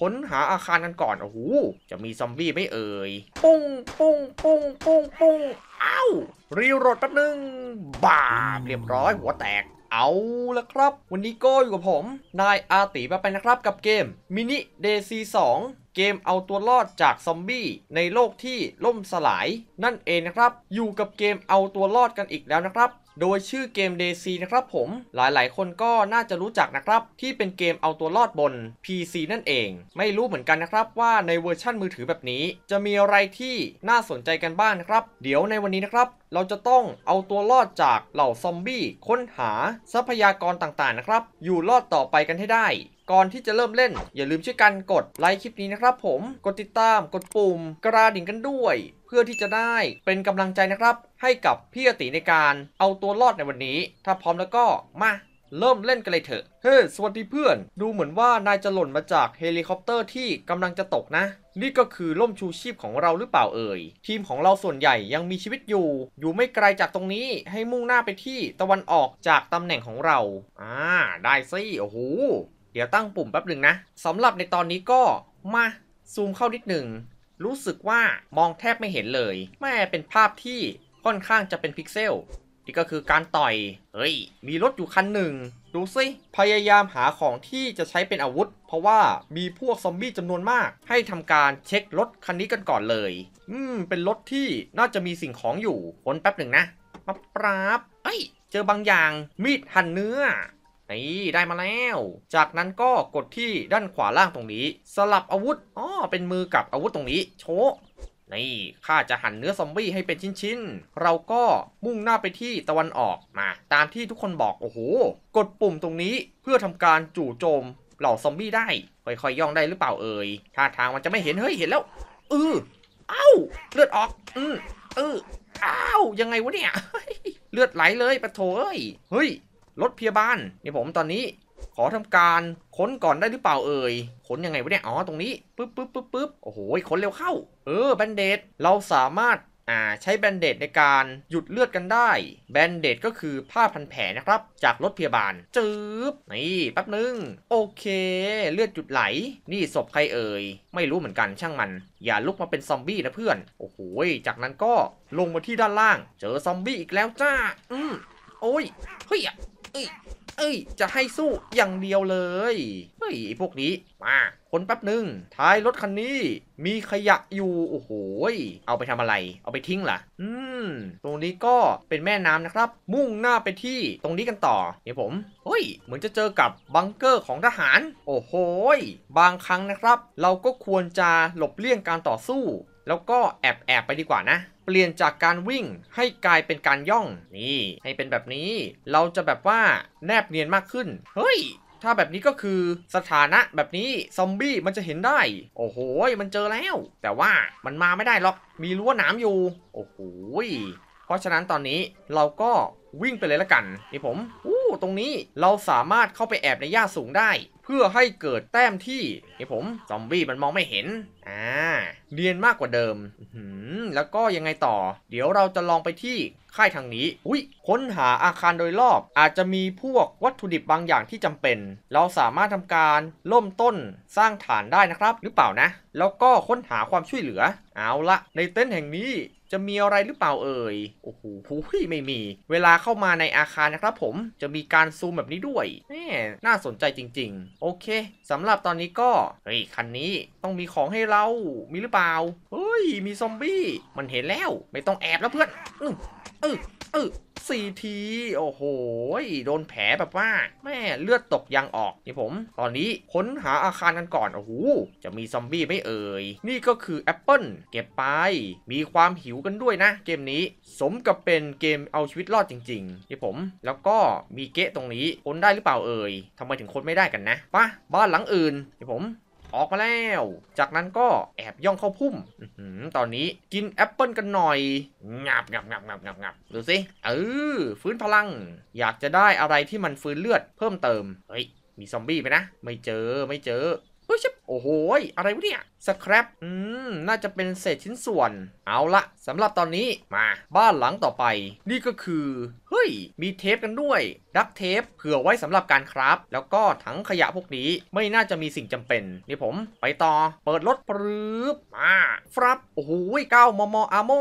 ค้นหาอาคารกันก่อนโอ้โหจะมีซอมบี้ไม่เอ่ยปุ้งปุ้งปุ้งปุ้งปุ้งเอ้ารีโหลดแป๊บนึงบาเรียบร้อยหัวแตกเอาละครับ วันนี้ก็อยู่กับผม นายอาตีมาไปนะครับ กับเกมมินิเดซีสองเกมเอาตัวรอดจากซอมบี้ในโลกที่ล่มสลาย นั่นเองนะครับอยู่กับเกมเอาตัวรอดกันอีกแล้วนะครับโดยชื่อเกม d c นะครับผม หลายๆ คนก็น่าจะรู้จักนะครับที่เป็นเกมเอาตัวรอดบน PC นั่นเอง ไม่รู้เหมือนกันนะครับว่าในเวอร์ชั่นมือถือแบบนี้ จะมีอะไรที่น่าสนใจกันบ้างนะครับ เดี๋ยวในวันนี้นะครับ เราจะต้องเอาตัวรอดจากเหล่าซอมบี้ค้นหาทรัพยากรต่าง ๆ นะครับ อยู่รอดต่อไปกันให้ได้ก่อนที่จะเริ่มเล่น อย่าลืมช่วยกันกดไลค์คลิปนี้นะครับผมกดติดตามกดปุ่ม กระดิ่งกันด้วย เพื่อที่จะได้เป็นกำลังใจนะครับ ให้กับพี่อติในการเอาตัวรอดในวันนี้ ถ้าพร้อมแล้วก็มา เริ่มเล่นกันเลยเถอะเฮ้ สวัสดีเพื่อน ดูเหมือนว่านายจะหล่นมาจากเฮลิคอปเตอร์ที่กำลังจะตกนะ นี่ก็คือล่มชูชีพของเราหรือเปล่าเอ่ยทีมของเราส่วนใหญ่ยังมีชีวิตอยู่ อยู่ไม่ไกลจากตรงนี้ให้มุ่งหน้าไปที่ตะวันออกจากตำแหน่งของเราอ่าได้สิโอ้โหเดี๋ยวตั้งปุ่มแป๊บหนึ่งนะ สำหรับในตอนนี้ก็มา ซูมเข้านิดหนึ่ง รู้สึกว่ามองแทบไม่เห็นเลย แม่เป็นภาพที่ค่อนข้างจะเป็นพิกเซล นี่ก็คือการต่อย เฮ้ย มีรถอยู่คันหนึ่ง ดูสิพยายามหาของที่จะใช้เป็นอาวุธ เพราะว่ามีพวกซอมบี้จำนวนมาก ให้ทำการเช็ครถคันนี้กันก่อนเลย อืม เป็นรถที่น่าจะมีสิ่งของอยู่วนแป๊บหนึ่งนะมาปราบเอ้ย เจอบางอย่าง มีดหั่นเนื้อนี่ได้มาแล้ว จากนั้นก็กดที่ด้านขวาล่างตรงนี้ สลับอาวุธอ๋อเป็นมือกับอาวุธตรงนี้ โชนี่ข้าจะหั่นเนื้อซอมบี้ให้เป็นชิ้นๆ เราก็มุ่งหน้าไปที่ตะวันออกมาตามที่ทุกคนบอก โอ้โหกดปุ่มตรงนี้เพื่อทำการจู่โจมเหล่าซอมบี้ได้ ค่อยๆ ย่องได้หรือเปล่าเอ่ยท่าทางมันจะไม่เห็นเฮ้ยเห็นแล้วเออเอ้าเลือดออกอืมเอออ้าวยังไงวะเนี่ยเลือดไหลเลยปะโถเอ้ยเฮ้ยรถพยาบาลนี่ผมตอนนี้ ขอทำการค้นก่อนได้หรือเปล่าเอ่ยค้นยังไงวะเนี่ยอ๋อตรงนี้ปึ๊บปึ๊บปึ๊บปึ๊บโอ้โหค้นเร็วเข้า เออแบนเดตเราสามารถอ่าใช้แบนเดตในการหยุดเลือดกันได้แบนเดตก็คือผ้าพันแผลนะครับ จากรถพยาบาลจืบนี่แป๊บนึง โอเคเลือดหยุดไหล นี่ศพใครเอ่ยไม่รู้เหมือนกันช่างมัน อย่าลุกมาเป็นซอมบี้นะเพื่อนโอ้โหจากนั้นก็ลงมาที่ด้านล่าง เจอซอมบี้อีกแล้วจ้าอืมโอ้ยเฮ้ยเอ้ย เอ้ย จะให้สู้อย่างเดียวเลยเฮ้ยพวกนี้ มา คนแป๊บหนึ่ง ท้ายรถคันนี้มีขยะอยู่ โอ้โห เอาไปทำอะไร เอาไปทิ้งเหรอ อืม ตรงนี้ก็เป็นแม่น้ำนะครับ มุ่งหน้าไปที่ตรงนี้กันต่อ เดี๋ยวผมเฮ้ย เหมือนจะเจอกับบังเกอร์ของทหาร โอ้โหบางครั้งนะครับ เราก็ควรจะหลบเลี่ยงการต่อสู้แล้วก็แอบแอบไปดีกว่านะ เปลี่ยนจากการวิ่งให้กลายเป็นการย่อง นี่ ให้เป็นแบบนี้ เราจะแบบว่าแนบเนียนมากขึ้น เฮ้ย ถ้าแบบนี้ก็คือสถานะแบบนี้ซอมบี้มันจะเห็นได้ โอ้โหมันเจอแล้ว แต่ว่ามันมาไม่ได้หรอก มีรั้วหนามอยู่ โอ้โหเพราะฉะนั้นตอนนี้เราก็วิ่งไปเลยละกันนี่ผมอตรงนี้เราสามารถเข้าไปแอบในหญ้าสูงได้ เพื่อให้เกิดแต้มที่ไอ้ผมซอมบี้มันมองไม่เห็นอ่าเรียนมากกว่าเดิมแล้วก็ยังไงต่อ เดี๋ยวเราจะลองไปที่ค่ายทางนี้อุ้ยค้นหาอาคารโดยรอบอาจจะมีพวกวัตถุดิบบางอย่างที่จำเป็น เราสามารถทำการล่มต้นสร้างฐานได้นะครับหรือเปล่านะ แล้วก็ค้นหาความช่วยเหลือ เอาละในเต็นท์แห่งนี้จะมีอะไรหรือเปล่าเอ่ย โอ้โหไม่มี เวลาเข้ามาในอาคารนะครับผมจะมีการซูมแบบนี้ด้วยแห่น่าสนใจจริง ๆ โอเคสำหรับตอนนี้ก็ เฮ้ย คันนี้ต้องมีของให้เรามีหรือเปล่า เฮ้ยมีซอมบี้ มันเห็นแล้วไม่ต้องแอบแล้วเพื่อนอืออเออสี่ทีโอ้โหโดนแผลแบบว่า แม่เลือดตกยังออกนี่ผม ตอนนี้ค้นหาอาคารกันก่อนโอ้โหจะมีซอมบี้ไม่เอ่ยนี่ก็คือแอปเปิลเก็บไป มีความหิวกันด้วยนะเกมนี้สมกับเป็นเกมเอาชีวิตรอดจริงๆนี่ผม แล้วก็มีเกะตรงนี้ค้นได้หรือเปล่าเอ่ยทำไมถึงค้นไม่ได้กันนะปะบ้านหลังอื่นนี่ผมออกมาแล้ว จากนั้นก็แอบย่องเข้าพุ่ม ตอนนี้กินแอปเปิลกันหน่อย งับงับงับงับงับงับดูสิ เออฟื้นพลัง อยากจะได้อะไรที่มันฟื้นเลือดเพิ่มเติม เฮ้ย มีซอมบี้ไหมนะ ไม่เจอไม่เจอ เฮ้ย ชิบ โอ้โห อะไรวะเนี่ยสครับอืมมน่าจะเป็นเศษชิ้นส่วน เอาละสำหรับตอนนี้มา บ้านหลังต่อไป นี่ก็คือเฮ้ย มีเทปกันด้วย ดักเทปเผื่อไว้สำหรับการครัฟแล้วก็ถังขยะพวกนี้ไม่น่าจะมีสิ่งจำเป็น นี่ผม ไปต่อเปิดรถปรื๊บมาฟรับโอ้โหเก้ามมอาโม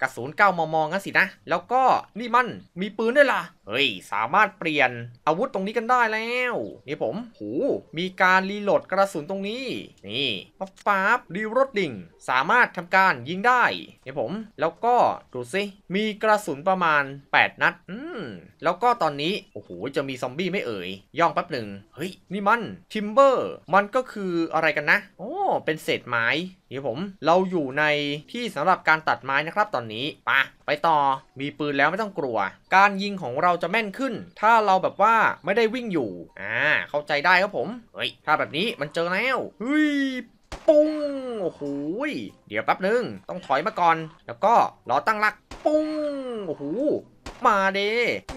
กระสุนเก้ามมงั้นสินะแล้วก็นี่มันมีปืนด้วยล่ะเฮ้ยสามารถเปลี่ยนอาวุธตรงนี้กันได้แล้ว นี่ผมหูมีการรีโหลดกระสุนตรงนี้นี่ป๊บปั๊บรีโหลดดิ่งสามารถทำการยิงได้ เดี๋ยวผม แล้วก็ดูซิมีกระสุนประมาณ 8 นัด อืม แล้วก็ตอนนี้ โอ้โห จะมีซอมบี้ไม่เอ่ย ย่องแป๊บหนึ่ง เฮ้ย นี่มันทิมเบอร์ มันก็คืออะไรกันนะ โอ้ เป็นเศษไม้เดี๋ยวผม เราอยู่ในที่สำหรับการตัดไม้นะครับตอนนี้ปะไปต่อ มีปืนแล้วไม่ต้องกลัว การยิงของเราจะแม่นขึ้น ถ้าเราแบบว่าไม่ได้วิ่งอยู่ อ่า เข้าใจได้ครับผม เฮ้ย ถ้าแบบนี้มันเจอแล้วเฮ้ยปุ้งโอ้โหเดี๋ยวแป๊บนึงต้องถอยมาก่อน แล้วก็รอตั้งหลัก ปุ้งโอ้โหมาเด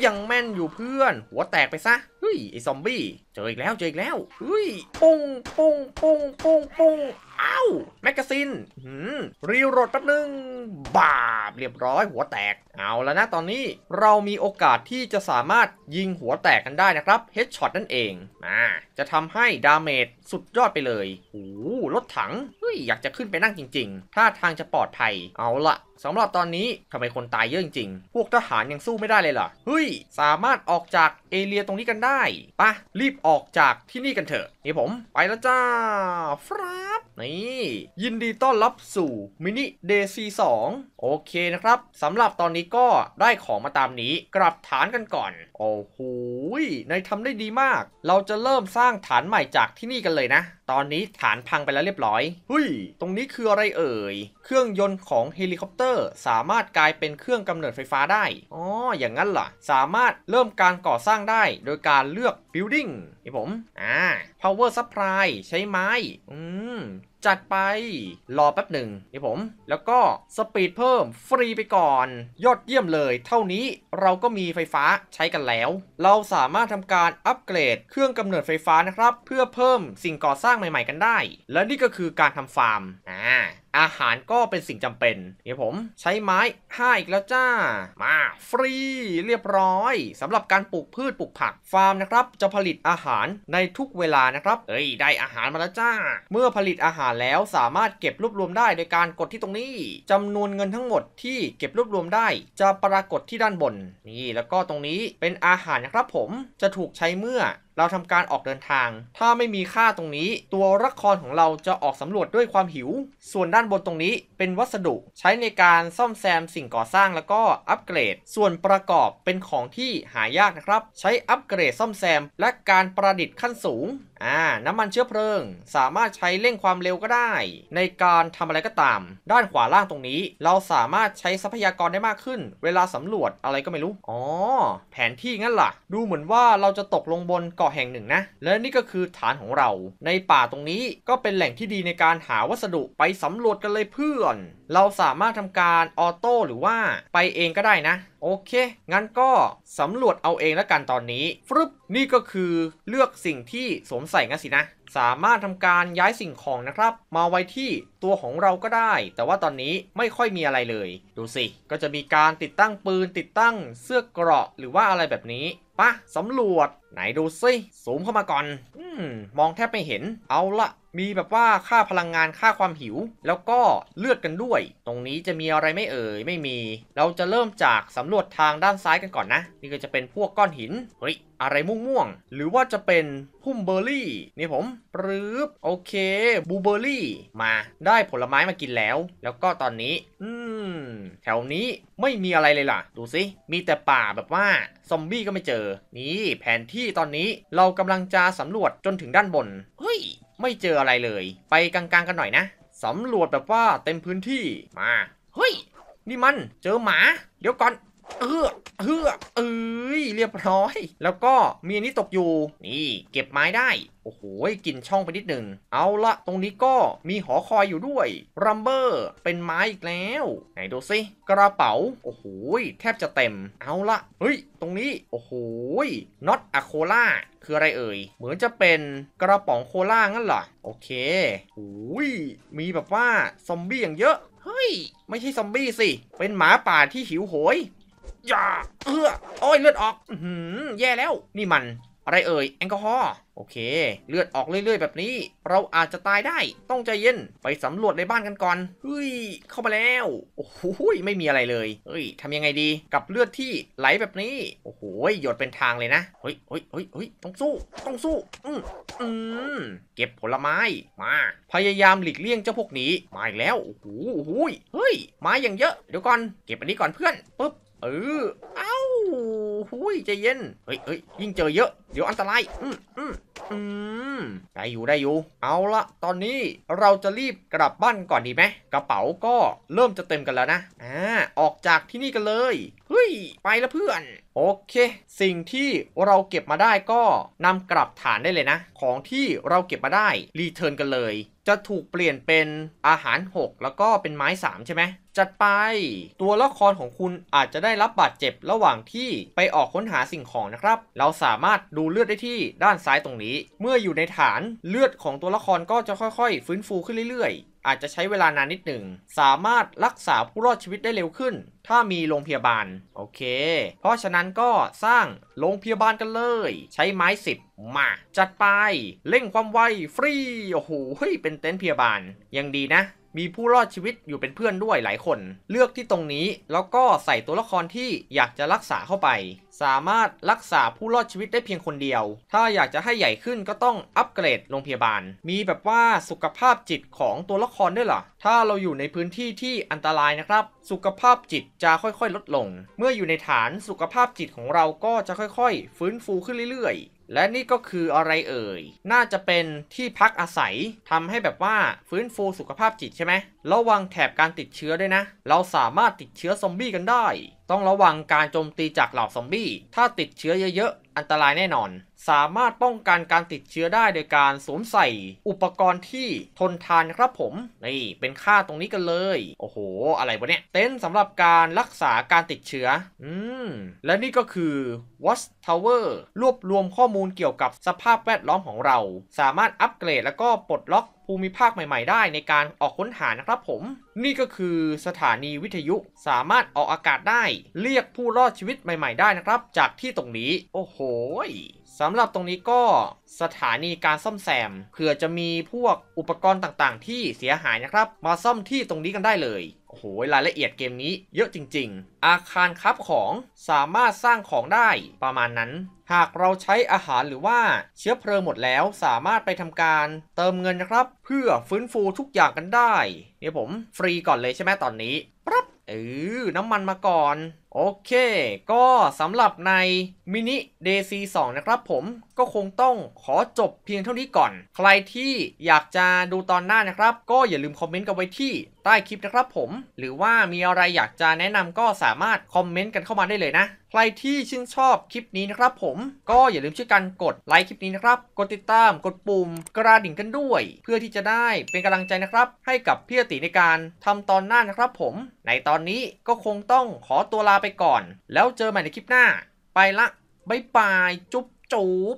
ยังแม่นอยู่เพื่อน หัวแตกไปซะ เฮ้ย ไอซอมบี้ เจออีกแล้วเจออีกแล้วเฮ้ย ปุ้งปุ้งปุ้งปุ้งปุ้งอ้าว แมกกาซินมรีโหลดแป๊บนึงบาบเรียบร้อยหัวแตกเอาแล้วนะตอนนี้เรามีโอกาสที่จะสามารถยิงหัวแตกกันได้นะครับเฮดช็อตนั่นเองอ่าจะทำให้ดาเมจสุดยอดไปเลยโอ้รถถังเฮ้ยอยากจะขึ้นไปนั่งจริงๆ ถ้าทางจะปลอดภัยเอาละสำหรับตอนนี้ทำไมคนตายเยอะจริงๆ พวกทหารยังสู้ไม่ได้เลยเหรอเฮ้ยสามารถออกจากเอเรียตรงนี้กันได้ปะรีบออกจากที่นี่กันเถอะนี่ผม ไปแล้วจ้าฟรับนี่ยินดีต้อนรับสู่มินิเดซีสโอเคนะครับสำหรับตอนนี้ก็ได้ของมาตามนี้กลับฐานกันก่อนโอ้โหนายทำได้ดีมาก เราจะเริ่มสร้างฐานใหม่จากที่นี่กันเลยนะ ตอนนี้ฐานพังไปแล้วเรียบร้อย หุยตรงนี้คืออะไรเอ่ย เครื่องยนต์ของเฮลิคอปเตอร์ สามารถกลายเป็นเครื่องกำเนิดไฟฟ้าได้อ๋ออย่างนั้นเหรอ สามารถเริ่มการก่อสร้างได้โดยการเลือก building นี่ผม อ่า power supply ใช้ไม้อืม จัดไป รอแป๊บหนึ่งนี่ผม แล้วก็สปีดเพิ่มฟรีไปก่อน ยอดเยี่ยมเลย เท่านี้เราก็มีไฟฟ้าใช้กันแล้วแล้วเราสามารถทำการอัปเกรดเครื่องกำเนิดไฟฟ้านะครับ เพื่อเพิ่มสิ่งก่อสร้างใหม่ๆกันได้ และนี่ก็คือการทำฟาร์มอ่าอาหารก็เป็นสิ่งจำเป็นเนี่ผม ใช้ไม้ให้อีกแล้วจ้า มา ฟรีเรียบร้อย สำหรับการปลูกพืชปลูกผัก ฟาร์มนะครับ จะผลิตอาหารในทุกเวลานะครับเอ้ยได้อาหารมาแล้วจ้า เมื่อผลิตอาหารแล้วสามารถเก็บรวบรวมได้ โดยการกดที่ตรงนี้ จำนวนเงินทั้งหมด ที่เก็บรวบรวมได้ จะปรากฏที่ด้านบน นี่แล้วก็ตรงนี้เป็นอาหารนะครับ ผมจะถูกใช้เมื่อเราทำการออกเดินทาง ถ้าไม่มีค่าตรงนี้ ตัวละครของเราจะออกสำรวจด้วยความหิว ส่วนด้านบนตรงนี้เป็นวัสดุใช้ในการซ่อมแซมสิ่งก่อสร้างแล้วก็อัปเกรด ส่วนประกอบเป็นของที่หายากนะครับ ใช้อัปเกรดซ่อมแซมและการประดิษฐ์ขั้นสูงอ่าน้ำมันเชื้อเพลิง สามารถใช้เร่งความเร็วก็ได้ ในการทำอะไรก็ตาม ด้านขวาล่างตรงนี้เราสามารถใช้ทรัพยากรได้มากขึ้น เวลาสำรวจอะไรก็ไม่รู้อ๋อแผนที่งั้นล่ะ ดูเหมือนว่าเราจะตกลงบนเกาะแห่งหนึ่งนะและนี่ก็คือฐานของเรา ในป่าตรงนี้ก็เป็นแหล่งที่ดีในการหาวัสดุไปสำรวจกันเลยเพื่อน เราสามารถทำการออโต้ หรือว่าไปเองก็ได้นะโอเค งั้นก็สำรวจเอาเองแล้วกันตอนนี้ ฟรึบ นี่ก็คือเลือกสิ่งที่สวมใส่งั้นสินะ สามารถทำการย้ายสิ่งของนะครับ มาไว้ที่ตัวของเราก็ได้ แต่ว่าตอนนี้ไม่ค่อยมีอะไรเลย ดูสิ ก็จะมีการติดตั้งปืน ติดตั้งเสื้อเกราะหรือว่าอะไรแบบนี้ ปะสำรวจไหนดูซิสูมเข้ามาก่อนอืมมองแทบไม่เห็น เอาละ มีแบบว่าค่าพลังงาน ค่าความหิว แล้วก็เลือดกันด้วย ตรงนี้จะมีอะไรไม่เอ่ยไม่มี เราจะเริ่มจากสำรวจทางด้านซ้ายกันก่อนนะ นี่ก็จะเป็นพวกก้อนหิน เฮ้ย อะไรม่วงๆหรือว่าจะเป็นพุ่มเบอร์รี่ นี่ผมปรืบโอเค บูเบอร์รี่ มา ได้ผลไม้มากินแล้ว แล้วก็ตอนนี้อืแถวนี้ไม่มีอะไรเลยล่ะ ดูสิ มีแต่ป่าแบบว่า ซอมบี้ก็ไม่เจอ นี่แผนที่ตอนนี้เรากำลังจะสำรวจจนถึงด้านบน เฮ้ย ไม่เจออะไรเลย ไปกลางๆกันหน่อยนะ สำรวจแบบว่าเต็มพื้นที่ มา เฮ้ย นี่มัน เจอหมา เดี๋ยวก่อนเออเฮือเอ้ยเรียบร้อย แล้วก็มีอันนี้ตกอยู่นี่เก็บไม้ได้ โอ้โหกินช่องไปนิดหนึ่ง เอาละตรงนี้ก็มีหอคอยอยู่ด้วยรัมเบอร์เป็นไม้อีกแล้ว ไหนดูสิกระเป๋า โอ้โหแทบจะเต็มเอาละเฮ้ย ตรงนี้ โอ้โหน็อตอะโคล่าคืออะไรเอ่ยเหมือนจะเป็นกระป๋องโคล่างั้นเหรอ โอเคโอ้ยมีแบบว่า ซอมบี้อย่างเยอะ เฮ้ย ไม่ใช่ซอมบี้สิเป็นหมาป่าที่หิวโหยย่าเออโอ้ยเลือดออกหืมแย่แล้ว นี่มันอะไรเอ่ยแอลกอฮอล์ โอเค เลือดออกเรื่อย ๆ แบบนี้ เราอาจจะตายได้ ต้องใจเย็น ไปสำรวจในบ้านกันก่อน เฮ้ย เข้ามาแล้ว โอ้โห ไม่มีอะไรเลย เฮ้ยทำยังไงดี กับเลือดที่ไหลแบบนี้ โอ้โห หยดเป็นทางเลยนะ เฮ้ยเฮ้ยเฮ้ยเฮ้ยต้องสู้ ต้องสู้ อืมอืมเก็บผลไม้ มา พยายามหลีกเลี่ยงเจ้าพวกนี้ มาอีกแล้ว โอ้โหเฮ้ยมาอย่างเยอะ เดี๋ยวก่อน เก็บอันนี้ก่อนเพื่อนปุ๊บเออ เอ้าหุยใจเย็น เฮ้ยเฮ้ยยิ่งเจอเยอะเดี๋ยวอันตราย อืมอืมอืมได้อยู่ ได้อยู่ เอาละ ตอนนี้เราจะรีบกลับบ้านก่อนดีไหมกระเป๋าก็เริ่มจะเต็มกันแล้วนะ อ่า ออกจากที่นี่กันเลยเฮ้ย ไปละเพื่อน โอเค สิ่งที่เราเก็บมาได้ก็นำกลับฐานได้เลยนะ ของที่เราเก็บมาได้รีเทิร์นกันเลย จะถูกเปลี่ยนเป็นอาหาร 6 แล้วก็เป็นไม้ 3 ใช่ไหมจัดไป ตัวละครของคุณอาจจะได้รับบาดเจ็บระหว่างที่ไปออกค้นหาสิ่งของนะครับ เราสามารถดดูเลือดได้ที่ด้านซ้ายตรงนี้ เมื่ออยู่ในฐานเลือดของตัวละครก็จะค่อยๆ ฟื้นฟูขึ้นเรื่อยๆ อาจจะใช้เวลานานนิดหนึ่ง สามารถรักษาผู้รอดชีวิตได้เร็วขึ้น ถ้ามีโรงพยาบาล โอเค เพราะฉะนั้นก็สร้างโรงพยาบาลกันเลย ใช้ไม้สิบมาจัดไปเร่งความไวฟรี โอ้โห เป็นเต็นท์พยาบาล ยังดีนะมีผู้รอดชีวิตอยู่เป็นเพื่อนด้วยหลายคน เลือกที่ตรงนี้แล้วก็ใส่ตัวละครที่อยากจะรักษาเข้าไป สามารถรักษาผู้รอดชีวิตได้เพียงคนเดียว ถ้าอยากจะให้ใหญ่ขึ้นก็ต้องอัปเกรดโรงพยาบาล มีแบบว่าสุขภาพจิตของตัวละครด้วยเหรอ ถ้าเราอยู่ในพื้นที่ที่อันตรายนะครับ สุขภาพจิตจะค่อยๆ ลดลง เมื่ออยู่ในฐานสุขภาพจิตของเราก็จะค่อยๆ ฟื้นฟูขึ้นเรื่อยๆและนี่ก็คืออะไรเอ่ย น่าจะเป็นที่พักอาศัยทำให้แบบว่าฟื้นฟูสุขภาพจิตใช่ไหมระวังแถบการติดเชื้อด้วยนะ เราสามารถติดเชื้อซอมบี้กันได้ต้องระวังการโจมตีจากเหล่าซอมบี้ ถ้าติดเชื้อเยอะๆ อันตรายแน่นอน สามารถป้องกันการติดเชื้อได้โดยการสวมใส่ อุปกรณ์ที่ทนทานครับผม นี่เป็นค่าตรงนี้กันเลย โอ้โห อะไรวะเนี่ย เต็นท์สำหรับการรักษาการติดเชื้อ อืม และนี่ก็คือ Watch Tower รวบรวมข้อมูลเกี่ยวกับสภาพแวดล้อมของเรา สามารถอัปเกรดแล้วก็ปลดล็อกภูมิภาคใหม่ ๆ ได้ในการออกค้นหานะครับผม นี่ก็คือสถานีวิทยุสามารถออกอากาศได้ เรียกผู้รอดชีวิตใหม่ ๆ ได้นะครับจากที่ตรงนี้โอ้โหสำหรับตรงนี้ก็สถานีการซ่อมแซมเผื่อจะมีพวกอุปกรณ์ต่าง ๆ ที่เสียหายนะครับ มาซ่อมที่ตรงนี้กันได้เลยโหรายละเอียดเกมนี้เยอะจริง ๆ อาคารครับของสามารถสร้างของได้ประมาณนั้น หากเราใช้อาหารหรือว่าเชื้อเพลิงหมดแล้วสามารถไปทำการเติมเงินนะครับ เพื่อฟื้นฟูทุกอย่างกันได้เนี่ยผมฟรีก่อนเลยใช่ไหมตอนนี้ปั๊บเออน้ำมันมาก่อนโอเคก็สำหรับในมินิ d ซ2นะครับผมก็คงต้องขอจบเพียงเท่านี้ก่อน ใครที่อยากจะดูตอนหน้านะครับ ก็อย่าลืมคอมเมนต์กันไว้ที่ใต้คลิปนะครับผม หรือว่ามีอะไรอยากจะแนะนำก็สามารถ คอมเมนต์กันเข้ามาได้เลยนะ ใครที่ชื่นชอบคลิปนี้นะครับผมก็อย่าลืมช่วยกันกดไลค์คลิปนี้นะครับ กดติดตามกดปุ่มกระดิ่งกันด้วย เพื่อที่จะได้เป็นกำลังใจนะครับให้กับพี่ติในการทำตอนหน้านะครับผม ในตอนนี้ก็คงต้องขอตัวลาไปก่อน แล้วเจอใหม่ในคลิปหน้า ไปละ บ๊ายบาย จุ๊บจ๊บ